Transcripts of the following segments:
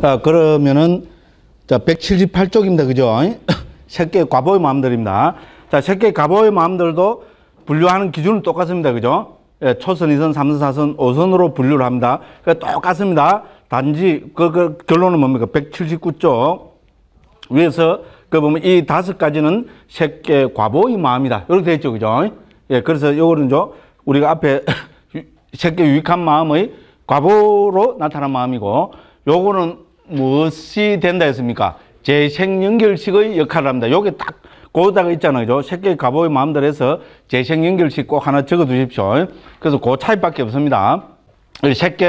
자, 그러면은 자, 178쪽입니다. 그죠? 새끼 과보의 마음들입니다. 자, 새끼 과보의 마음들도 분류하는 기준은 똑같습니다. 그죠? 예, 초선, 이선삼선사선오선으로 분류를 합니다. 그러니까 똑같습니다. 단지 그, 그 결론은 뭡니까? 179쪽 위에서 그 보면 이 다섯 가지는 새끼 과보의 마음이다. 이렇게 되어 있죠. 그죠? 예, 그래서 이거는 저 우리가 앞에 새끼 유익한 마음의 과보로 나타난 마음이고 요거는 무엇이 된다 했습니까? 재생연결식의 역할을 합니다. 여기 딱 고다가 있잖아요. 그 새끼 가보의 마음대로 해서 재생연결식 꼭 하나 적어 두십시오. 그래서 그 차이밖에 없습니다. 새끼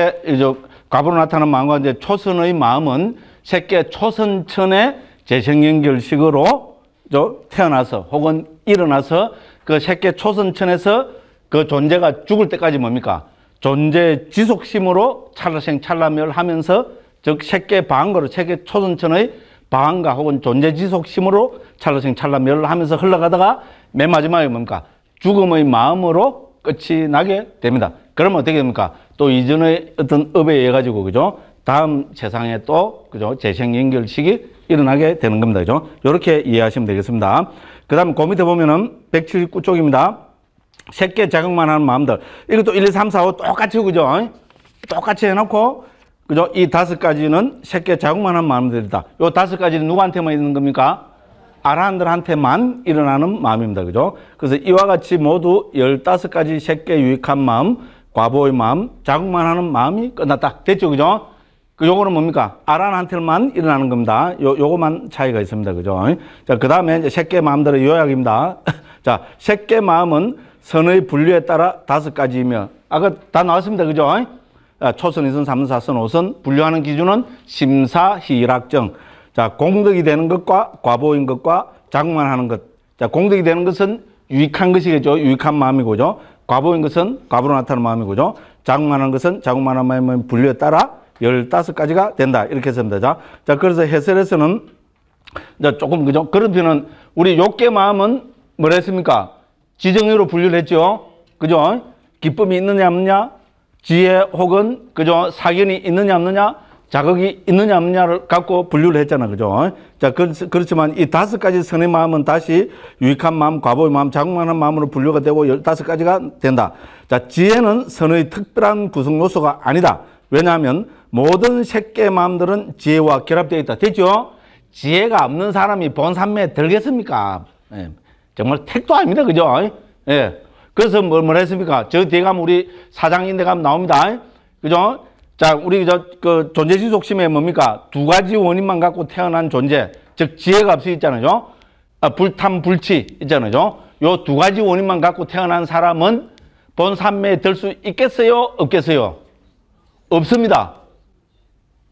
가보로 나타난 마음과 이제 초선의 마음은 새끼 초선천의 재생연결식으로 태어나서 혹은 일어나서 그 새끼 초선천에서 그 존재가 죽을 때까지 뭡니까? 존재 지속심으로 찰나생 찰나멸 하면서 즉 색계 방어로 색계초선천의 방과 혹은 존재 지속심으로 찰나생 찰나멸을 하면서 흘러가다가 맨 마지막에 뭡니까? 죽음의 마음으로 끝이 나게 됩니다. 그러면 어떻게 됩니까? 또 이전의 어떤 업에 의해 가지고 그죠? 다음 세상에 또 그죠? 재생 연결식이 일어나게 되는 겁니다. 그죠? 이렇게 이해하시면 되겠습니다. 그다음 그 밑에 보면은 179쪽입니다. 새끼 자극만 하는 마음들. 이것도 1, 2, 3, 4, 5 똑같이 그죠? 똑같이 해놓고 그죠? 이 다섯 가지는 새끼 자국만 한 마음들이다. 요 다섯 가지는 누구한테만 있는 겁니까? 아라한들한테만 일어나는 마음입니다. 그죠? 그래서 이와 같이 모두 열다섯 가지 새끼 유익한 마음, 과보의 마음, 자국만 하는 마음이 끝났다. 됐죠? 그죠? 그 요거는 뭡니까? 아란한테만 일어나는 겁니다. 요, 요거만 차이가 있습니다. 그죠? 자, 그 다음에 이제 새끼 마음들의 요약입니다. 자, 새끼 마음은 선의 분류에 따라 다섯 가지이며, 아까 그 다 나왔습니다. 그죠? 아, 초선, 2선, 3선, 4선, 5선 분류하는 기준은 심사희락정. 자, 공덕이 되는 것과 과보인 것과 자국만 하는 것. 자, 공덕이 되는 것은 유익한 것이겠죠. 유익한 마음이고죠. 과보인 것은 과보로 나타나는 마음이고죠. 자국만 하는 것은 자국만 하는 마음의 분류에 따라 열다섯 가지가 된다. 이렇게 했습니다. 자, 자 그래서 해설에서는 자, 조금 그죠. 그런데는 우리 욕계 마음은 뭐랬습니까? 지정으로 분류를 했죠. 그죠? 기쁨이 있느냐 없느냐 지혜 혹은 그죠 사견이 있느냐 없느냐 자극이 있느냐 없느냐를 갖고 분류를 했잖아 그죠 자 그, 그렇지만 이 다섯 가지 선의 마음은 다시 유익한 마음 과보의 마음 자극만한 마음으로 분류가 되고 열다섯 가지가 된다 자 지혜는 선의 특별한 구성 요소가 아니다 왜냐하면 모든 새끼의 마음들은 지혜와 결합되어 있다 됐죠 지혜가 없는 사람이 본산매에 들겠습니까 예. 정말 택도 아닙니다 그죠 예. 그래서 뭘, 뭘 했습니까? 저 뒤에 가면 우리 사장님 대 가면 나옵니다. 그죠? 자, 우리 저, 그 존재지속심에 뭡니까? 두 가지 원인만 갖고 태어난 존재. 즉, 지혜가 없이 있잖아요. 아, 불탐, 불치 있잖아요. 요 두 가지 원인만 갖고 태어난 사람은 본산매에 들수 있겠어요? 없겠어요? 없습니다.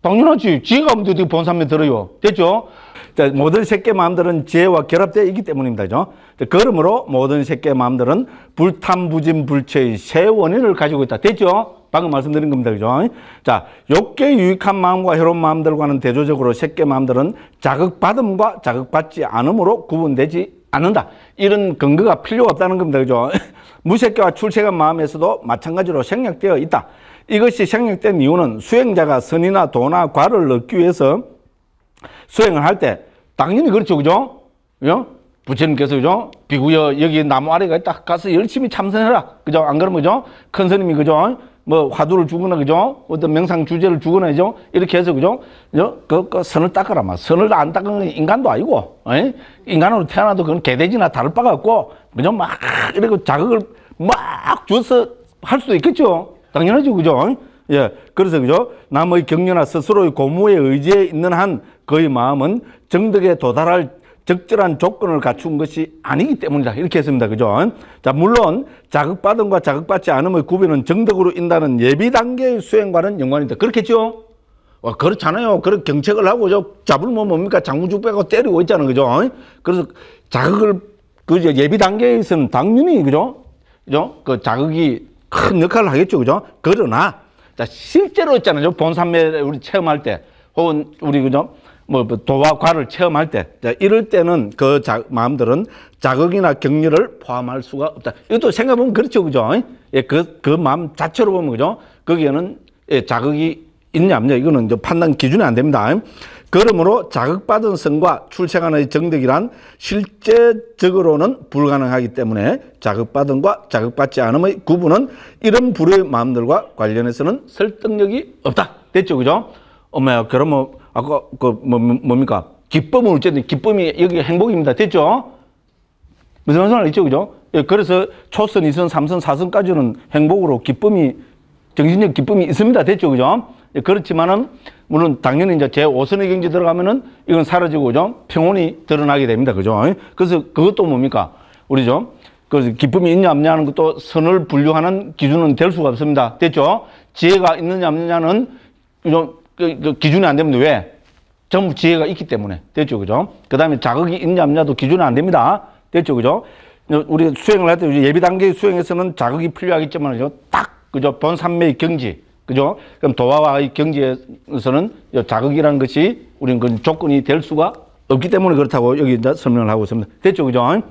당연하지. 지가 없는데 어떻게 본사면 들어요. 됐죠? 자, 모든 새끼 마음들은 지혜와 결합되어 있기 때문입니다. 그죠? 그러므로 모든 새끼 마음들은 불탐부진 불체의 세 원인을 가지고 있다. 됐죠? 방금 말씀드린 겁니다. 그죠? 자, 욕계 유익한 마음과 해로운 마음들과는 대조적으로 새끼 마음들은 자극받음과 자극받지 않음으로 구분되지 않는다. 이런 근거가 필요 없다는 겁니다. 그죠? 무색계와 출세한 마음에서도 마찬가지로 생략되어 있다. 이것이 생략된 이유는 수행자가 선이나 도나 과를 얻기 위해서 수행을 할 때 당연히 그렇죠. 그죠? 그죠? 어? 부처님께서 그죠? 비구여 여기 나무 아래가 있다. 가서 열심히 참선해라. 그죠? 안 그러면 그죠? 큰 스님이 그죠? 뭐 화두를 주거나 그죠? 어떤 명상 주제를 주거나 그죠? 이렇게 해서 그죠? 그, 그 선을 닦으라 마. 선을 안 닦은 건 인간도 아니고, 에이? 예? 인간으로 태어나도 그건 개돼지나 다를 바가 없고, 그죠? 막 이렇게 자극을 막 줘서 할 수도 있겠죠. 당연하죠, 그죠? 예, 그래서 그죠? 남의 격려나 스스로의 고무에 의지해 있는 한 그의 마음은 정덕에 도달할 적절한 조건을 갖춘 것이 아니기 때문이다. 이렇게 했습니다. 그죠? 자, 물론 자극받음과 자극받지 않음의 구별은 정덕으로 인다는 예비 단계의 수행과는 연관이 있다. 그렇겠죠? 와, 어, 그렇잖아요. 그런 경책을 하고 저잡을뭐 뭡니까? 장군주 빼고 때리고 있잖아 그죠? 그래서 자극을 그 예비 단계에서는 당연히 그죠? 그죠? 그 자극이 큰 역할을 하겠죠. 그죠? 그러나 자, 실제로 있잖아요. 본산매 우리 체험할 때 혹은 우리 그죠? 뭐, 뭐 도와 과를 체험할 때 이럴 때는 그 자, 마음들은 자극이나 격려를 포함할 수가 없다. 이것도 생각하면 그렇죠, 그죠? 예, 그, 그 마음 자체로 보면 그죠? 거기에는 예, 자극이 있냐 없냐 이거는 이제 판단 기준이 안 됩니다. 그러므로 자극받은 성과 출생하는 정득이란 실제적으로는 불가능하기 때문에 자극받은과 자극받지 않음의 구분은 이런 불의 마음들과 관련해서는 설득력이 없다. 됐죠, 그죠? 어머야, 그러면 아까 그 뭐, 뭐 뭡니까? 기쁨은 어쨌든 기쁨이 여기 행복입니다. 됐죠? 무슨 말씀 을 알죠? 그죠? 예, 그래서 초선, 이선삼선사선까지는 행복으로 기쁨이 정신적 기쁨이 있습니다. 됐죠? 그죠? 예, 그렇지만은, 물론 당연히 이제 제오선의 경제 들어가면은 이건 사라지고, 그죠? 평온이 드러나게 됩니다. 그죠? 예, 그래서 그것도 뭡니까? 우리 죠 그래서 기쁨이 있냐 없냐 하는 것도 선을 분류하는 기준은 될 수가 없습니다. 됐죠? 지혜가 있느냐 없느냐는 좀 그, 그 기준이 안 되면 왜? 전부 지혜가 있기 때문에. 됐죠, 그죠? 그 다음에 자극이 있냐, 없냐도 기준이 안 됩니다. 됐죠, 그죠? 우리 수행을 할 때 예비 단계 수행에서는 자극이 필요하겠지만, 딱, 그죠? 본삼매의 경지. 그죠? 그럼 도화와의 경지에서는 자극이라는 것이 우리는 그 조건이 될 수가 없기 때문에 그렇다고 여기 이제 설명을 하고 있습니다. 됐죠, 그죠?